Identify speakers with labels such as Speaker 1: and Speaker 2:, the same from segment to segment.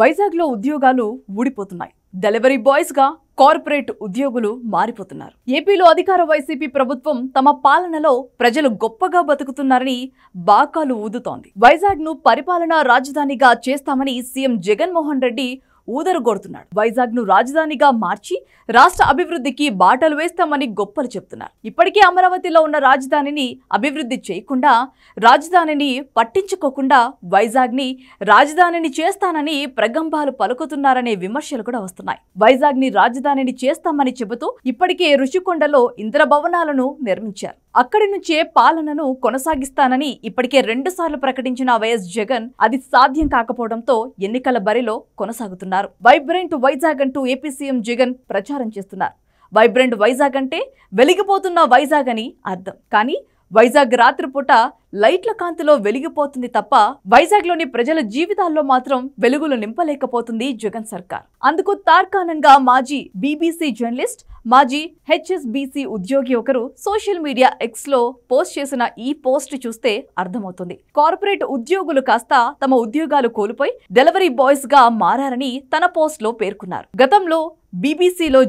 Speaker 1: వైజాగ్లో ఉద్యోగాలు ఊడిపోతున్నాయి delivery బాయ్స్గా corporate ఉద్యోగులు మారిపోతున్నారు ఏపీలో అధికార వైసీపీ ప్రభుత్వం తమ పాలనలో ప్రజలు గొప్పగా బతుకుతున్నారని బాకాలు ఊదుతోంది వైజాగ్ను పరిపాలనా రాజధానిగా చేస్తామని సీఎం జగన్మోహన్ రెడ్డి ఊదరగొడుతున్నాడు వైజాగ్ ను రాజధానిగా మార్చి రాష్ట్ర అభివృద్ధికి బాటలు వేస్తామని గొప్పలు చెప్తున్నారు ఇప్పటికే అమరావతిలో ఉన్న రాజధానిని అభివృద్ధి చేయకుండా రాజధానిని పట్టించుకోకుండా వైజాగ్ ని రాజధానిని చేస్తానని ప్రగంభాలు పలుకుతున్నారనే విమర్శలు కూడా వస్తున్నాయి వైజాగ్ ని రాజధానిని చేస్తామని చెబుతూ ఇప్పటికే ఋషికొండలో భవనాలను నిర్మించారు అక్కడి నుంచే పాలనను కొనసాగిస్తానని ఇప్పటికే రెండుసార్లు ప్రకటించిన వైఎస్ జగన్ అది సాధ్యం కాకపోవడంతో ఎన్నికల బరిలో కొనసాగుతున్నారు వైబ్రెంట్ వైజాగ్ అంటూ ఏపీ సీఎం జగన్ ప్రచారం చేస్తున్నారు వైబ్రెంట్ వైజాగ్ అంటే వెలిగిపోతున్న వైజాగ్ అని అర్థం కానీ వైజాగ్ రాత్రిపూట లైట్ల కాంతిలో వెలిగిపోతుంది తప్ప వైజాగ్లోని ప్రజల జీవితాల్లో మాత్రం వెలుగులు నింపలేకపోతుంది జగన్ సర్కార్ అందుకు తార్కాణంగా మాజీ బీబీసీ జర్నలిస్ట్ మాజీ హెచ్ఎస్బీసీ ఉద్యోగి ఒకరు సోషల్ మీడియా ఎక్స్ లో పోస్ట్ చేసిన ఈ పోస్ట్ చూస్తే అర్థమవుతుంది కార్పొరేట్ ఉద్యోగులు కాస్త తమ ఉద్యోగాలు కోల్పోయి డెలివరీ బాయ్స్ గా మారని తన పోస్ట్ లో పేర్కొన్నారు గతంలో బీబీసీలో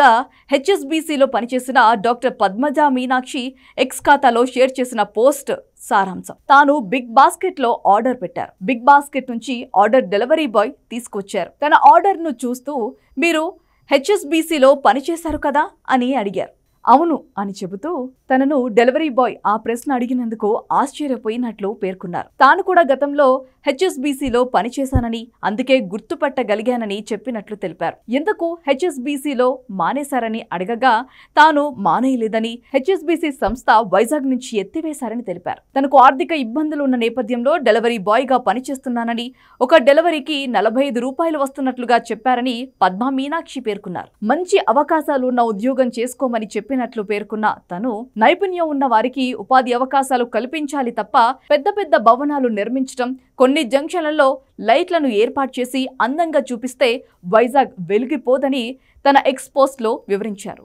Speaker 1: గా హెచ్ఎస్బీసీలో పనిచేసిన డాక్టర్ పద్మజ మీనాక్షి ఎక్స్ ఖాతాలో షేర్ చేసిన పోస్ట్ సారాంశం తాను బిగ్ బాస్కెట్ లో ఆర్డర్ పెట్టారు బిగ్ బాస్కెట్ నుంచి ఆర్డర్ డెలివరీ బాయ్ తీసుకొచ్చారు తన ఆర్డర్ ను చూస్తూ మీరు హెచ్ఎస్బీసీలో పనిచేశారు కదా అని అడిగారు అవును అని చెబుతూ తనను డెలివరీ బాయ్ ఆ ప్రశ్న అడిగినందుకు ఆశ్చర్యపోయినట్లు పేర్కొన్నారు తాను కూడా గతంలో హెచ్ఎస్బీసీలో పనిచేశానని అందుకే గుర్తుపట్టగలిగానని చెప్పినట్లు తెలిపారు ఎందుకు హెచ్ఎస్బీసీలో మానేశారని అడగగా తాను మానేయలేదని హెచ్ఎస్బీసీ సంస్థ వైజాగ్ నుంచి ఎత్తివేశారని తెలిపారు తనకు ఆర్థిక ఇబ్బందులు ఉన్న నేపథ్యంలో డెలివరీ బాయ్గా పనిచేస్తున్నానని ఒక డెలివరీకి నలభై ఐదు రూపాయలు వస్తున్నట్లుగా చెప్పారని పద్మా మీనాక్షి పేర్కొన్నారు మంచి అవకాశాలు ఉన్న ఉద్యోగం చేసుకోమని చెప్పి చెప్పినట్లు పేర్కొన్న తను నైపుణ్యం ఉన్న వారికి ఉపాధి అవకాశాలు కల్పించాలి తప్ప పెద్ద పెద్ద భవనాలు నిర్మించడం కొన్ని జంక్షన్లలో లైట్లను ఏర్పాటు చేసి అందంగా చూపిస్తే వైజాగ్ వెలిగిపోదని తన ఎక్స్పోస్ట్ లో వివరించారు